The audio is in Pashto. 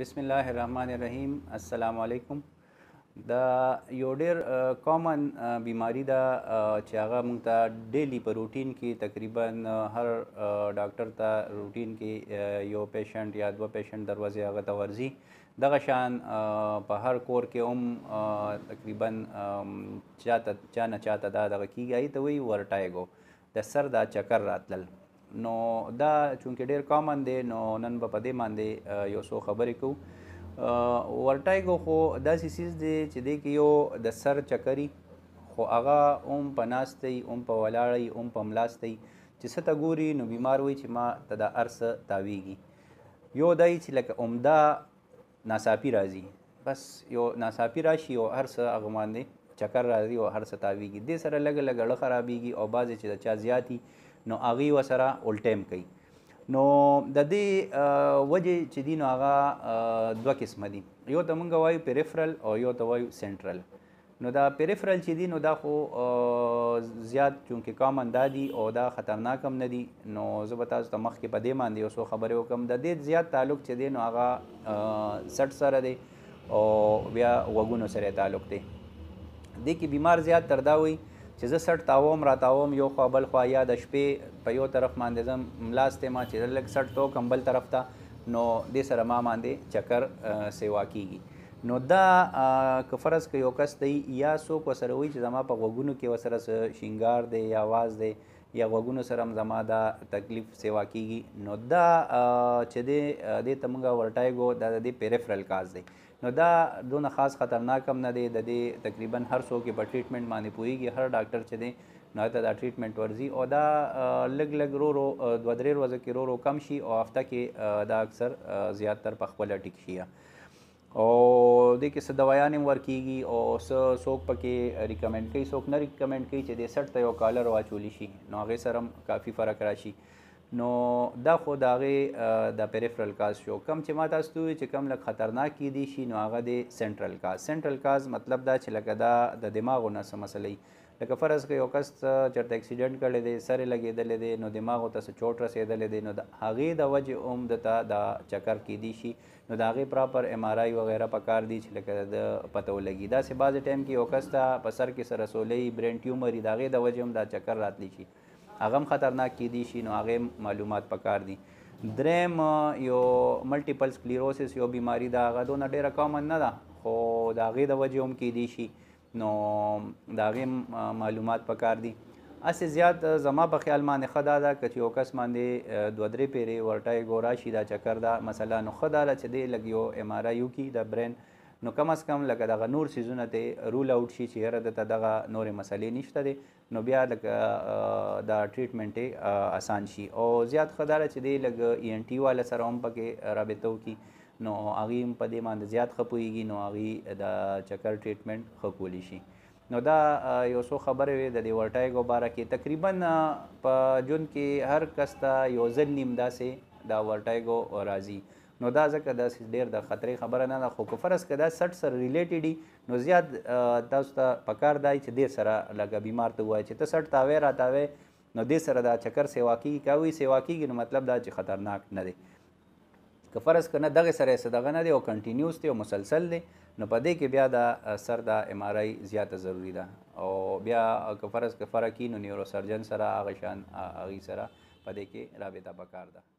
بسم الله الرحمن الرحیم السلام علیکم دا یو ډیر کامن بیماری دا چې هغه مونږ ته ډیلی په روټین کې تقریبا هر ډاکټر ته روټین کې یو پیشنټ یا دوه پیشنټ دروازه هغه ته ورځي دغه شان په هر کور کې هم تقریبا چاته چانه چاته دا دغه کیږي ته وی ورټایګو د سر دا چکر راتلل نو دا چونکه ډیر کامن دی نو نن به په دې باندې یو څو خبرې کوو ورټایګو خو داسې سیس دی چې دی کې یو د سر چکري خو هغه اوم په ناستي اوم په ولاړی اوم په ملاستي چې څه ته ګوري نو بیمار وي چې ما ته د ارسه تاویږي یو دای چې لکه عمده ناڅاپي راځي بس یو ناڅاپي راشي او هر څه هغه باندې چکر راځي او هر څه تاویږي دې سره لګ لګ خرابيږي او بعضې چې د چا زیاتی نو هغه وسره اول ټایم کوي نو د دې وجه چې دین هغه دوه قسمه دي یو ته مونږ وایو پیریفرل او یو ته وایو سنټرل نو دا پیریفرل چې دین نو دا خو زیات چونکه کامن دادی او دا خطرناک هم ندي نو زبتا تاسو مخ کې پدې باندې اوسو خبره وکم د دې زیات تعلق چې دین نو هغه 60 سره دی او بیا وګونو سره تعلق دی د کې بیمار زیات تردا وي چې زه سټ تاوم را تاوم یو خوا بل خوا یا د شپې په یو طرف باندې زم ملاستې ما چې لږ سټ تو کم بل طرف ته نو دې سره ما باندې چکر سیوا کیږي نو دا کفرز که یو کس دی یا څوک وسره وي چې زما په غوګونو کې وسره شینګار دی یا आवाज دی یا غوګونو سره زما دا تکلیف سیوا کیږي نو دا چې دې د تمغه ورټایګو دا د پیریفرل کاز دی نو دا دونه خاص خطرناک هم نه دی د دې تقریبا هر څوک په ټریټمنټ باندې پويږي هر ډاکټر چې دی نو ته دا ټریټمنټ ورزي او دا لګ لګ رو رو دوه درې ورځې کې رو رو کم شي او هفته کې دا اکثر زیات تر په خپل ټیک شي او د کې څه دوايان ورکیږي او څه څوک پکې ریکمند کوي څوک نه ریکمند کوي چې د 60 یو کالر واچول شي نو هغه سره کافی فرق راشي نو دا خو د هغه د پیریفرل کاز شو کم چې ما تاسو ته چې کم لک خطرناک کی دي شي نو هغه د سنټرل کاز سنټرل کاز مطلب دا چې لکه دا د دماغو نه سم مسلې لکه فرض کې یو کس چرته اکسیډنټ کړي دی سره لګیدل دی نو دماغو ته څه چوٹ رسیدل دی نو د هغه د وجه اوم دته دا چکر کی دي شي نو دا هغه پراپر ام آر آی وغیرہ پکار دي چې لکه د پته ولګي دا سه باز ټایم کې یو کس ته په سر کې سره سولې برین ټیومر دا هغه د وجه هم دا چکر راتلی شي هغه خطرناک کې دي شي نو هغه معلومات پکار دي دریم یو ملټیپل سکلیروسس یو بیماری دا هغه دونه ډیره کامن نه ده خو دا هغه د وجې هم کې دي شي نو دا هغه معلومات پکار دي اسې زیات زما په خیال باندې خدا دا کچې یو کس باندې دوه درې پیری ورټای ګورا شي دا چکر دا مثلا نو خدا لا چې دی لګیو ام ار یو کی د برین نو کم از کم لکه دغه نور سیزونه ته رول اوټ شي چې هر د دغه نور مسلې نشته دي نو بیا لکه د ټریټمنټ آسان شي او زیات خدار چې دی لکه ای ان ټي والا سره هم پکې رابطه وکي نو هغه هم په دې باندې زیات خپويږي نو هغه د چکر ټریټمنټ خکولی شي نو دا یو څو خبره وي د دې ورټایګو باره کې تقریبا په جون کې هر کس ته یو ځل نیم داسې دا ورټایګو راځي نو دا ځکه دا ډیر د خطرې خبره نه ده خو که فرض که دا سټ سره ریلیټډ وي نو زیات تاسو ته پکار دی چې دې سره لږه بیمار ته ووایي چې ته سټ تاوې راتاوې نو دې سره دا چکر سیوا کېږي که وایي سیوا کېږي نو مطلب دا چې خطرناک نه دی که فرض کنه دغه سره صدغه نه دی او کنټینیوس دی او مسلسل دی نو په دې کې بیا دا سر دا ایم آر آی زیاته ضروری ده او بیا که فرض که فرق نو نیورو سرجن سره هغه شان هغه سره په دې کې رابطه پکار ده